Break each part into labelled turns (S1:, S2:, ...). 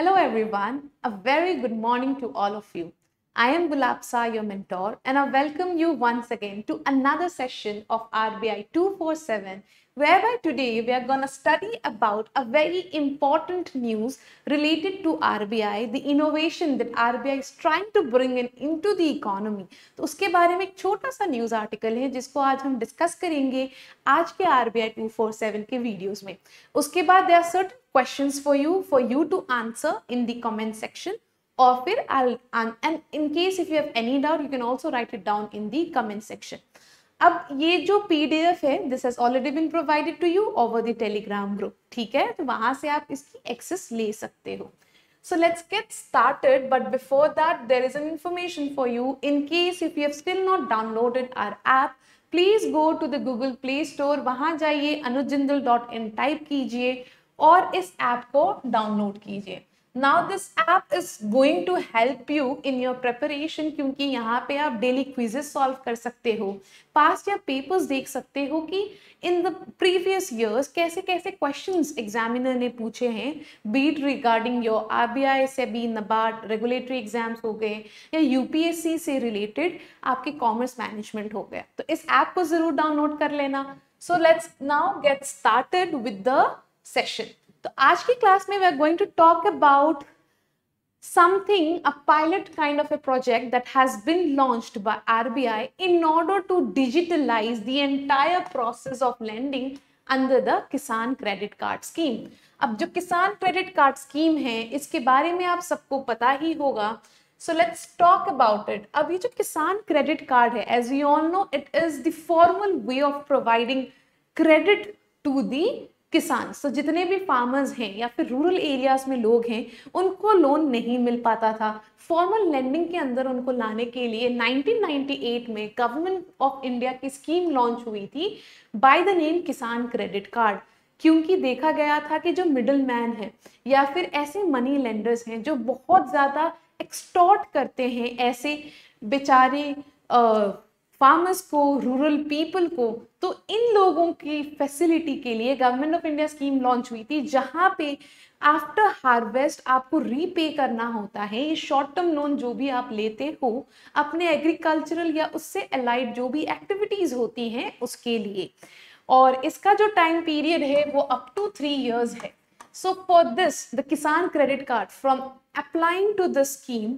S1: Hello everyone, a very good morning to all of you. I am Gulapsa, your mentor, and I welcome you once again to another session of RBI 247, whereby today we are going to study about a very important news related to RBI, the innovation that RBI is trying to bring in into the economy. So, uske बारे mein ek chota sa news article hai, jisko aaj hum discuss karenge aaj ke RBI 247 ke videos mein. Uske baad there are questions for you for you to answer in the comment section or fir i'll and, and in case if you have any doubt you can also write it down in the comment section अब ये जो P D F है this has already been provided to you over the Telegram group ठीक है तो वहां से आप इसकी एक्सेस ले सकते हो so let's get started but before that there is an information for you in case if you still not downloaded are app please go to the Google play store वहां जाइए अनुजिंदल डॉट इन टाइप कीजिए और इस app को download कीजिए now this app is going to help you in your preparation क्योंकि यहाँ पे आप डेली क्विजेस सॉल्व कर सकते हो पास्ट या पेपर्स देख सकते हो कि इन द प्रीवियस ईयर्स कैसे कैसे क्वेश्चंस एग्जामिनर ने पूछे हैं बीट regarding your R B I B NABARD regulatory exams हो गए या यू पी एस सी से रिलेटेड आपके कॉमर्स मैनेजमेंट हो गया तो इस ऐप को ज़रूर डाउनलोड कर लेना so let's now get started with the session तो आज की क्लास में we are going to talk about something a pilot kind of a project that has been launched by RBI in order to digitalize the entire process of lending under the Kisan credit card scheme अब जो Kisan credit card scheme है इसके बारे में आप सबको पता ही होगा so let's talk about it अब ये जो किसान क्रेडिट कार्ड है as we all know it is the formal way of providing credit to the kisan so so, जितने भी फार्मर्स हैं या फिर रूरल एरियाज़ में लोग हैं उनको लोन नहीं मिल पाता था फॉर्मल लैंडिंग के अंदर उनको लाने के लिए 1998 में गवर्नमेंट ऑफ इंडिया की स्कीम लॉन्च हुई थी by the name Kisan credit card क्योंकि देखा गया था कि जो मिडल मैन है या फिर ऐसे मनी लेंडर्स हैं जो बहुत ज़्यादा एक्सटॉर्ट करते हैं ऐसे बेचारे फार्मर्स को रूरल पीपल को तो इन लोगों की फैसिलिटी के लिए government of India scheme launch हुई थी जहाँ पे आफ्टर हार्वेस्ट आपको रीपे करना होता है ये शॉर्ट टर्म लोन जो भी आप लेते हो अपने एग्रीकल्चरल या उससे अलाइड जो भी एक्टिविटीज़ होती हैं उसके लिए और इसका जो टाइम पीरियड है वो अप टू थ्री ईयर्स है so for this the Kisan credit card from applying to this scheme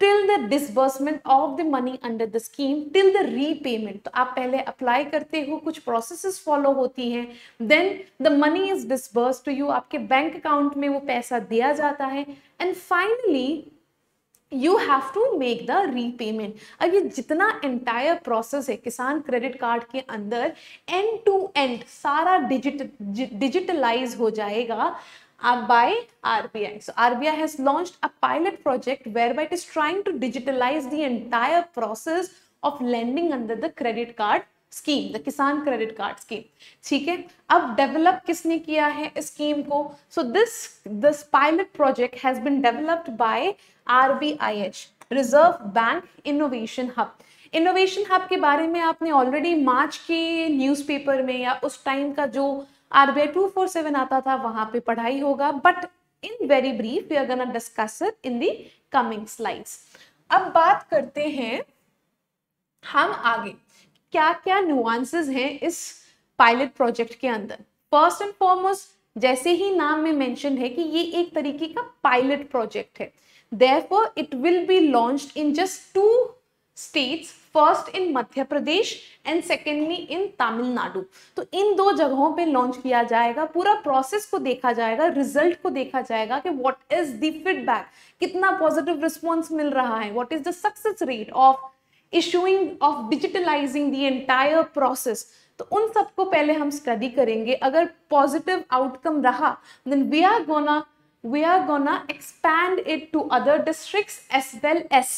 S1: till the disbursement of the money under the scheme till the repayment तो आप पहले अप्लाई करते हो कुछ प्रोसेस फॉलो होती हैं then the money is disburse to you आपके bank account में वो पैसा दिया जाता है and finally you have to make the repayment अब ये जितना एंटायर प्रोसेस है किसान क्रेडिट कार्ड के अंदर एंड टू एंड सारा डिजिट डिजिटलाइज हो जाएगा uh, by RBI. So RBI has launched a pilot project whereby it is trying to digitalize the entire process of lending under the credit card scheme the Kisan credit card scheme ठीक है अब develop किसने किया है इस scheme को so this this pilot project has been developed by RBIH Reserve Bank Innovation Hub Innovation Hub के बारे में आपने ऑलरेडी मार्च के न्यूज़पेपर में या उस टाइम का जो आरबीआई टू फोर सेवन आता था वहां पे पढ़ाई होगा but in very brief we are gonna discuss it in the coming slides अब बात करते हैं हम आगे क्या क्या नुआंसेस हैं इस पायलट प्रोजेक्ट के अंदर फर्स्ट एंड फॉरमोस्ट जैसे ही नाम में मेंशन है कि ये एक तरीके का पायलट प्रोजेक्ट है therefore it will be launched in just two states first in Madhya Pradesh and secondly in Tamil Nadu तो इन दो जगहों पे लॉन्च किया जाएगा पूरा प्रोसेस को देखा जाएगा रिजल्ट को देखा जाएगा कि व्हाट इज द फीडबैक कितना पॉजिटिव रिस्पॉन्स मिल रहा है what is the success rate of issuing of digitalising their entire process तो उन सबको पहले हम स्टडी करेंगे अगर पॉजिटिव आउटकम रहा then we are gonna we are gonna expand it to other district as well as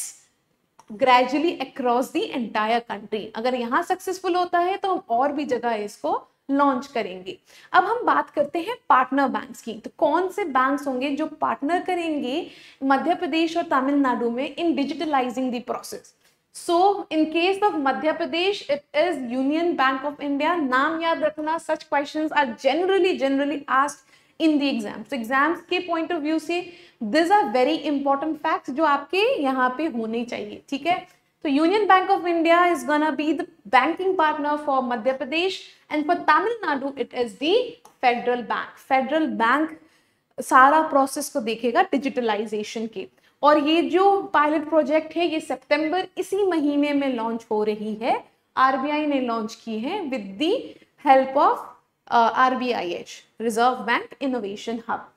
S1: gradually across the entire country अगर यहाँ सक्सेसफुल होता है तो हम और भी जगह इसको लॉन्च करेंगे अब हम बात करते हैं पार्टनर बैंक्स की तो कौन से बैंक्स होंगे जो पार्टनर करेंगे मध्य प्रदेश और तमिलनाडु में in digitalizing the process so in case of Madhya Pradesh it is Union Bank of India नाम याद रखना such question are generally generally asked in the exams exams के पॉइंट ऑफ व्यू से this are very important fact जो आपके यहाँ पे होने चाहिए ठीक है तो Union Bank of India is gonna be the banking partner for Madhya Pradesh and for Tamil Nadu it is the Federal Bank Federal Bank सारा प्रोसेस को देखेगा डिजिटलाइजेशन के और ये जो पायलट प्रोजेक्ट है ये सितंबर इसी महीने में लॉन्च हो रही है आरबीआई ने लॉन्च की है with the help of H Reserve Bank Innovation Hub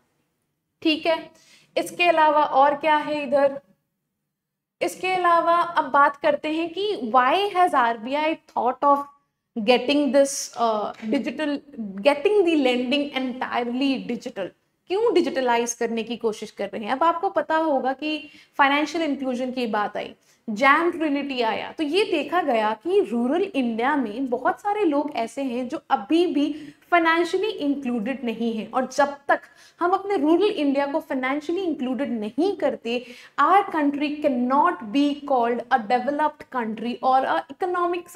S1: ठीक है इसके अलावा और क्या है इधर इसके अलावा अब बात करते हैं कि why has R B I thought of getting this digital getting the lending entirely digital क्यों डिजिटलाइज करने की कोशिश कर रहे हैं अब आपको पता होगा कि फाइनेंशियल इंक्लूजन की बात आई जैम ट्रिनिटी आया तो ये देखा गया कि रूरल इंडिया में बहुत सारे लोग ऐसे हैं जो अभी भी फाइनेंशियली इंक्लूडेड नहीं है और जब तक हम अपने रूरल इंडिया को फाइनेंशियली इंक्लूडेड नहीं करते our country can not be called a developed country और अ इकोनॉमिक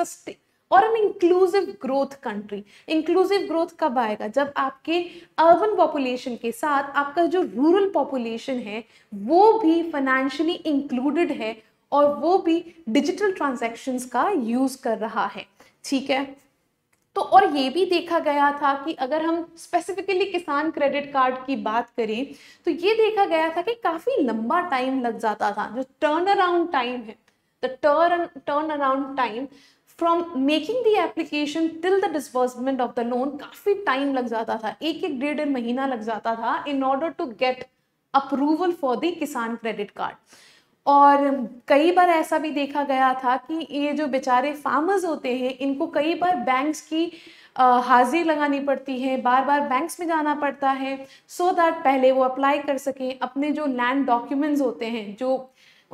S1: और an inclusive growth country inclusive growth कब आएगा जब आपके अर्बन पॉपुलेशन के साथ आपका जो रूरल पॉपुलेशन है वो भी फाइनेंशियली इंक्लूडेड है और वो भी डिजिटल ट्रांजेक्शन का यूज़ कर रहा है ठीक है तो और ये भी देखा गया था कि अगर हम स्पेसिफिकली किसान क्रेडिट कार्ड की बात करें तो ये देखा गया था कि काफ़ी लंबा टाइम लग जाता था जो टर्न अराउंड टाइम है turn turn around time from making the application till the disbursement of the loan काफ़ी टाइम लग जाता था एक एक डेढ़ डेढ़ महीना लग जाता था in order to get approval for the Kisan credit card और कई बार ऐसा भी देखा गया था कि ये जो बेचारे फार्मर्स होते हैं इनको कई बार बैंक्स की हाजिर लगानी पड़ती है बार बार बैंक्स में जाना पड़ता है सो so दैट पहले वो अप्लाई कर सकें अपने जो लैंड डॉक्यूमेंट्स होते हैं जो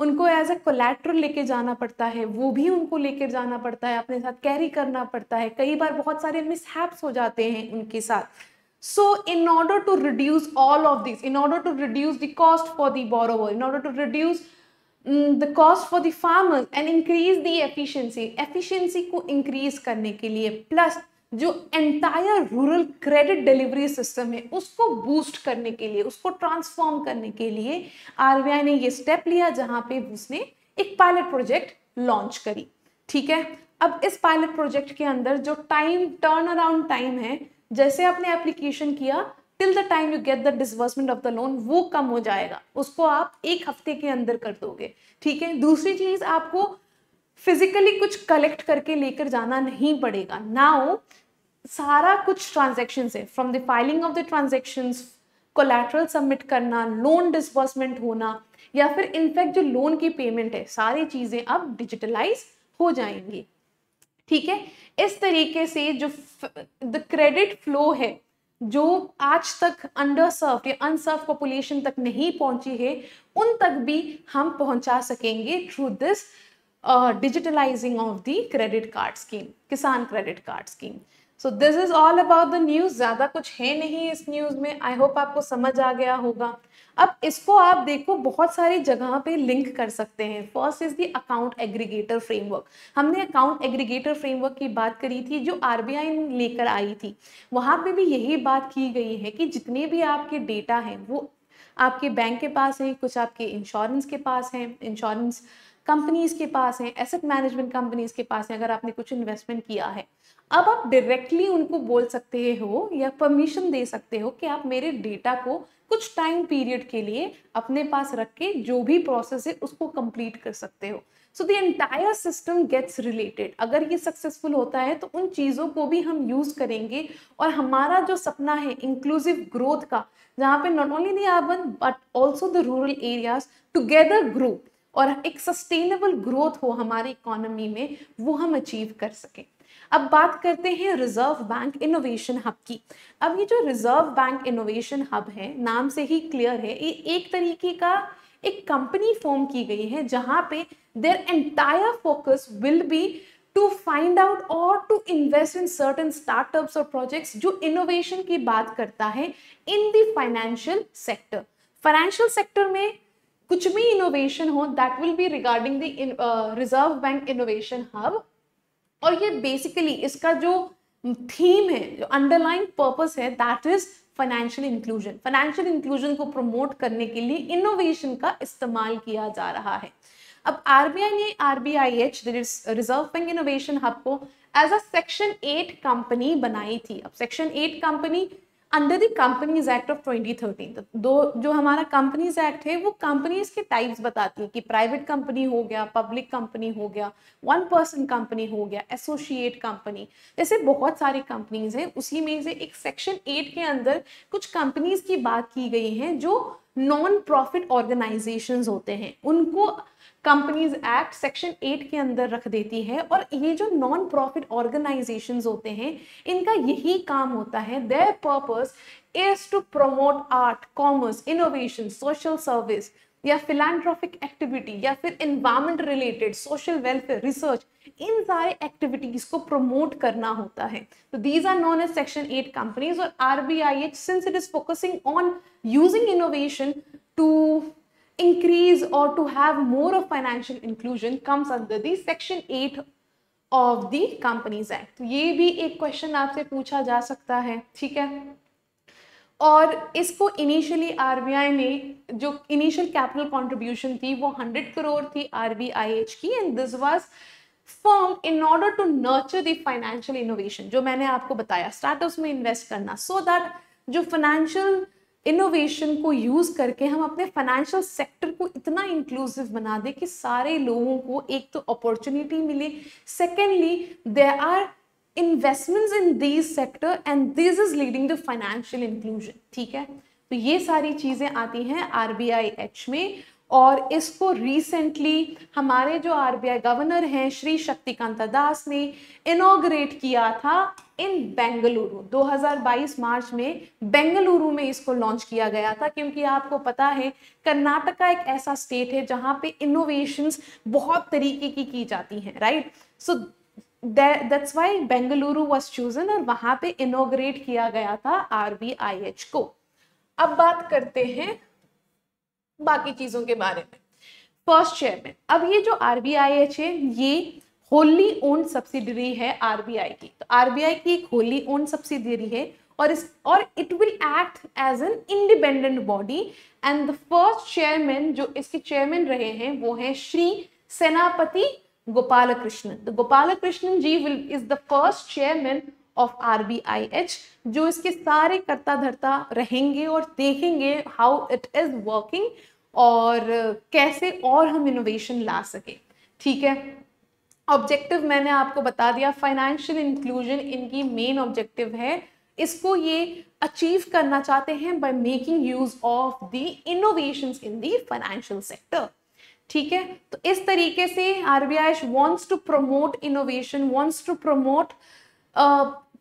S1: उनको एज ए कोलेट्रल लेके जाना पड़ता है वो भी उनको लेकर जाना पड़ता है अपने साथ कैरी करना पड़ता है कई बार बहुत सारे मिसहैप्स हो जाते हैं उनके साथ so in order to reduce all of this in order to reduce the cost for the borrower in order to reduce the cost for the farmers and increase the efficiency efficiency को increase करने के लिए plus जो entire rural credit delivery system है उसको boost करने के लिए उसको ट्रांसफॉर्म करने के लिए आरबीआई ने ये स्टेप लिया जहां पे उसने एक पायलट प्रोजेक्ट लॉन्च करी ठीक है अब इस पायलट प्रोजेक्ट के अंदर जो टाइम टर्न अराउंड टाइम है जैसे आपने एप्लीकेशन किया till the time you get the disbursement of the loan वो कम हो जाएगा उसको आप एक हफ्ते के अंदर कर दोगे ठीक है दूसरी चीज आपको फिजिकली कुछ कलेक्ट करके लेकर जाना नहीं पड़ेगा नाउ सारा कुछ ट्रांजेक्शन है from the filing of the transaction collateral submit करना लोन डिसबर्समेंट होना या फिर इनफैक्ट जो लोन की पेमेंट है सारी चीज़ें अब डिजिटलाइज हो जाएंगी ठीक है इस तरीके से जो द क्रेडिट फ्लो है जो आज तक अंडर सर्व या अनसर्व पॉपुलेशन तक नहीं पहुंची है उन तक भी हम पहुंचा सकेंगे through this digitalising of the credit card scheme Kisan credit card scheme so this is all about the news ज्यादा कुछ है नहीं इस न्यूज में आई होप आपको समझ आ गया होगा अब इसको आप देखो बहुत सारी जगह पे लिंक कर सकते हैं first is the account aggregator framework हमने अकाउंट एग्रीगेटर फ्रेमवर्क की बात करी थी जो आरबीआई लेकर आई थी वहां पे भी यही बात की गई है कि जितने भी आपके डेटा हैं वो आपके बैंक के पास हैं कुछ आपके इंश्योरेंस के पास हैं इंश्योरेंस कंपनीज़ के पास हैं एसेट मैनेजमेंट कंपनीज़ के पास हैं अगर आपने कुछ इन्वेस्टमेंट किया है अब आप डायरेक्टली उनको बोल सकते हो या परमिशन दे सकते हो कि आप मेरे डेटा को कुछ टाइम पीरियड के लिए अपने पास रख के जो भी प्रोसेस है उसको कंप्लीट कर सकते हो so the entire system gets related अगर ये सक्सेसफुल होता है तो उन चीज़ों को भी हम यूज़ करेंगे और हमारा जो सपना है इंक्लूसिव ग्रोथ का जहाँ पे not only the urban but also the rural areas together growth और एक सस्टेनेबल ग्रोथ हो हमारी इकोनॉमी में वो हम अचीव कर सकें अब बात करते हैं रिजर्व बैंक इनोवेशन हब की अब ये जो रिजर्व बैंक इनोवेशन हब है नाम से ही क्लियर है ये एक तरीके का एक कंपनी फॉर्म की गई है जहां पे there entire focus will be to find out और to invest in certain startups और प्रोजेक्ट्स जो इनोवेशन की बात करता है in the financial sector financial sector में कुछ भी इनोवेशन हो that will be regarding the Reserve Bank Innovation Hub और ये बेसिकली इसका जो थीम है जो अंडरलाइन पर्पस है that is financial inclusion financial inclusion को प्रमोट करने के लिए इनोवेशन का इस्तेमाल किया जा रहा है अब आरबीआई ने RBI H Reserve Bank Innovation Hub को as a section eight company बनाई थी अब section eight company under the companies act of 2013 दो जो हमारा कंपनीज एक्ट है वो कंपनीज के टाइप्स बताती है कि प्राइवेट कंपनी हो गया पब्लिक कंपनी हो गया वन पर्सन कंपनी हो गया एसोसिएट कंपनी जैसे बहुत सारी कंपनीज हैं उसी में से एक सेक्शन एट के अंदर कुछ कंपनीज की बात की गई है जो नॉन प्रॉफिट ऑर्गेनाइजेशन होते हैं उनको कंपनीज एक्ट सेक्शन एट के अंदर रख देती है और ये जो नॉन प्रॉफिट ऑर्गेनाइजेशन होते हैं इनका यही काम होता है their purpose is to promote art commerce innovation social service या फिलैंड्रॉफिक एक्टिविटी या फिर environment related social welfare research इन सारे एक्टिविटीज को प्रमोट करना होता है तो these are known as section eight companies और R B I H since it is focusing on using innovation to increase or to have more of financial inclusion comes under the section 8 of the companies act ये भी एक question आपसे pucha ja sakta hai theek hai और इसको initially RBI ने जो initial capital contribution थी वो 100 करोड़ थी आरबीआईएच की and this was form in order to nurture the financial innovation जो मैंने आपको बताया स्टार्टअप्स में इन्वेस्ट करना सो so दैट जो फाइनेंशियल इनोवेशन को यूज़ करके हम अपने फाइनेंशियल सेक्टर को इतना इंक्लूसिव बना दें कि सारे लोगों को एक तो अपॉर्चुनिटी मिले secondly there are investment in this sector and this is leading the financial inclusion ठीक है तो ये सारी चीज़ें आती हैं आर में और इसको रिसेंटली हमारे जो आरबीआई गवर्नर हैं श्री शक्तिकांता दास ने इनोग्रेट किया था इन बेंगलुरु 2022 मार्च में बेंगलुरु में इसको लॉन्च किया गया था क्योंकि आपको पता है कर्नाटका एक ऐसा स्टेट है जहां पे इनोवेशंस बहुत तरीके की की जाती हैं right so that's why Bengaluru was chosen और वहां पे इनोग्रेट किया गया था आर को अब बात करते हैं बाकी चीज़ों के बारे में फर्स्ट शेयर में अब ये जो आर है ये होली ओन सब्सिडरी है आरबीआई की तो आरबीआई की एक होली ओन सब्सिडरी है और इस और it will act as an independent body and the first chairman जो इसके चेयरमैन रहे हैं वो है श्री सेनापति गोपाल कृष्णन तो Gopalakrishnan ji will is the first chairman of R B I H जो इसके सारे कर्ता धर्ता रहेंगे और देखेंगे हाउ इट इज वर्किंग और कैसे और हम इनोवेशन ला सकें ठीक है ऑब्जेक्टिव मैंने आपको बता दिया फाइनेंशियल इंक्लूजन इनकी मेन ऑब्जेक्टिव है इसको ये अचीव करना चाहते हैं by making use of the innovation in the financial sector ठीक है तो इस तरीके से R B I wants to promote innovation wants to promote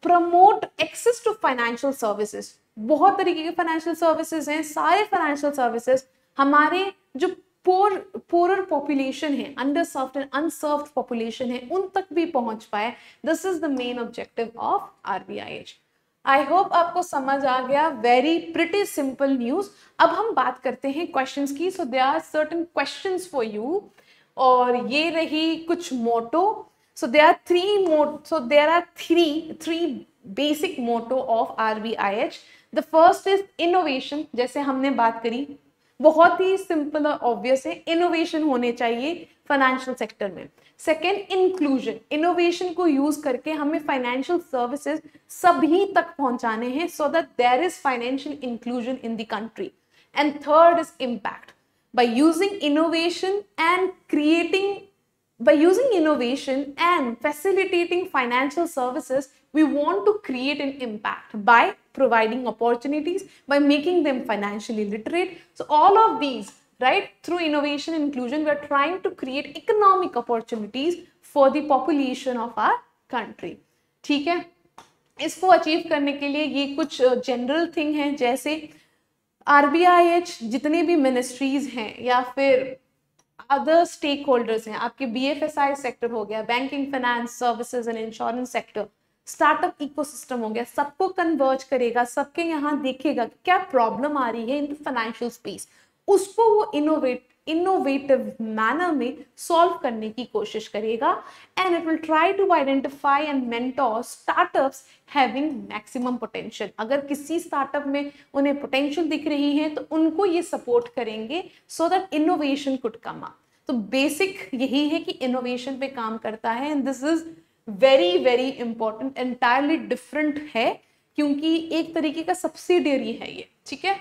S1: promote access to financial services बहुत तरीके के फाइनेंशियल सर्विसेज हैं सारे फाइनेंशियल सर्विसेज हमारे जो पोर पोरर पॉपुलेशन है underserved and unserved population है उन तक भी पहुंच पाए this is the main objective of RBIH I hope आपको समझ आ गया वेरी प्रिटी सिंपल न्यूज अब हम बात करते हैं क्वेश्चन की so they are certain question for you और ये रही कुछ मोटो सो they are three motto so there are three three basic motto of R B I H the first is innovation जैसे हमने बात करी बहुत ही सिंपल और ऑब्वियस है इनोवेशन होने चाहिए फाइनेंशियल सेक्टर में सेकेंड इंक्लूजन इनोवेशन को यूज करके हमें फाइनेंशियल सर्विसेज सभी तक पहुंचाने हैं so that there is financial inclusion in the country and third is impact by using innovation and creating by using innovation and facilitating financial services, we want to create an impact by providing opportunities, by making them financially literate. So all of these, right, through innovation inclusion, we are trying to create economic opportunities for the population of our country. ठीक है इसको achieve करने के लिए ये कुछ general thing हैं जैसे जितने भी हैं या फिर अदर स्टेक होल्डर्स हैं आपके बी सेक्टर हो गया banking finance services and insurance sector startup ecosystem हो गया सबको कन्वर्ज करेगा सबके यहाँ देखेगा क्या प्रॉब्लम आ रही है इन द फाइनेंशियल स्पेस उसको वो इनोवेट इनोवेटिव मैनर में सॉल्व करने की कोशिश करेगा and it will try to identify and mentor startups having maximum potential अगर किसी स्टार्टअप में उन्हें पोटेंशियल दिख रही है तो उनको ये सपोर्ट करेंगे so that innovation could come up तो बेसिक यही है कि इनोवेशन पे काम करता है and this is very very important entirely different है क्योंकि एक तरीके का सब्सिडियरी है ये ठीक है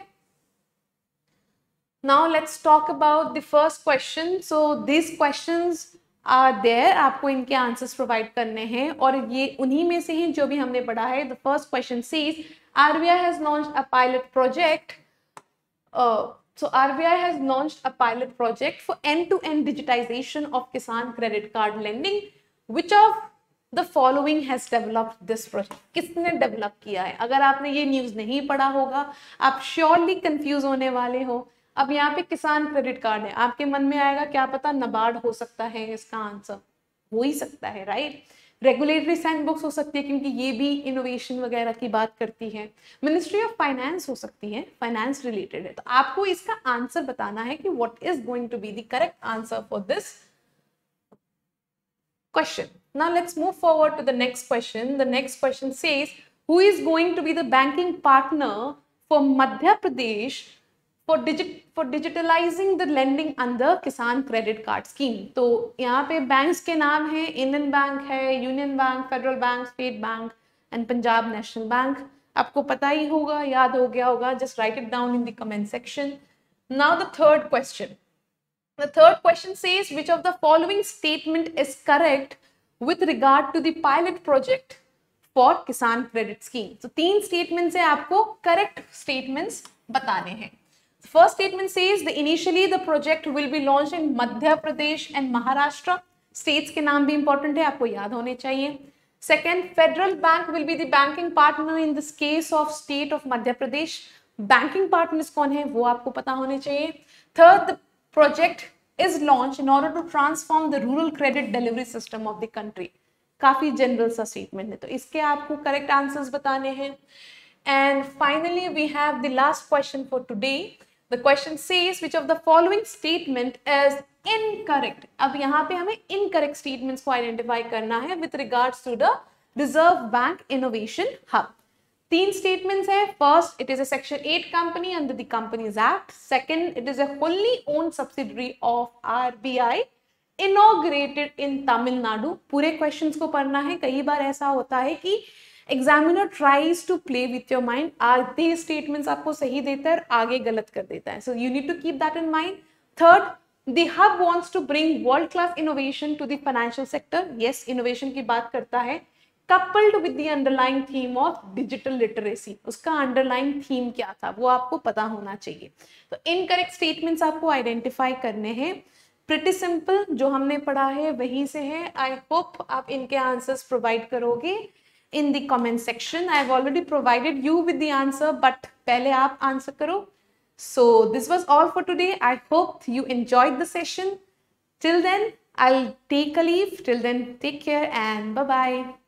S1: now let's talk about the first question so these questions are there आपको इनके आंसर्स प्रोवाइड करने हैं और ये उन्हीं में से हैं जो भी हमने पढ़ा है the first question says RBI has launched a pilot project so RBI has launched a pilot project for end-to-end -end digitization of Kisan credit card lending. Which of the following has developed this project? किसने develop किया है अगर आपने ये news नहीं पढ़ा होगा आप surely confuse होने वाले हो अब यहाँ पे किसान क्रेडिट कार्ड है आपके मन में आएगा क्या पता नबार्ड हो सकता है इसका आंसर हो ही सकता है राइट रेगुलेटरी सैंड बुक्स हो सकती है क्योंकि ये भी इनोवेशन वगैरह की बात करती है मिनिस्ट्री ऑफ फाइनेंस हो सकती है फाइनेंस रिलेटेड है तो आपको इसका आंसर बताना है कि what is going to be the correct answer for this question ना let's move forward to the next question the next question says banking partner for Madhya Pradesh for digit for digitalizing the lending under Kisan credit card scheme तो यहाँ पे banks के नाम हैं Indian Bank है Union Bank Federal Bank State Bank and Punjab National Bank आपको पता ही होगा याद हो गया होगा just write it down in the comment section now the third question The third question says which of the following statement is correct with regard to the pilot project for Kisan Credit Scheme. So तो तीन statements है आपको correct statements बताने हैं First statement says the initially the project will be launched in Madhya Pradesh and Maharashtra. States के नाम भी important है आपको याद होने चाहिए Second, Federal Bank will be the banking partner in this case of state of Madhya Pradesh. Banking partners कौन है वो आपको पता होने चाहिए Third, the project is launched in order to transform the rural credit delivery system of the country. काफी general सा statement है तो इसके आपको करेक्ट आंसर्स बताने हैं and finally we have the last question for today the question says which of the following statement is incorrect अब यहाँ पे हमें इनकरेक्ट स्टेटमेंट्स को आइडेंटिफाई करना है with regards to the Reserve Bank Innovation Hub तीन स्टेटमेंट्स है first it is a section 8 company under the act second it is a wholly own subsidiary of I inaugurated in Tamil Nadu पूरे क्वेश्चन को पढ़ना है कई बार ऐसा होता है कि examiner tries to play with your mind आधे स्टेटमेंट्स आपको सही देता है और आगे गलत कर देता है so you need to keep that in mind third the hub wants to bring world class innovation to the financial sector yes innovation की बात करता है coupled with the underlying theme of digital literacy उसका underlying theme क्या था वो आपको पता होना चाहिए तो incorrect statements आपको identify करने हैं pretty simple जो हमने पढ़ा है वहीं से है I hope आप इनके answers provide करोगे in the comment section. I have already provided you with the answer, but pehle aap answer karo. So this was all for today. I hope you enjoyed the session. Till then, I'll take a leave. Till then, take care and bye-bye.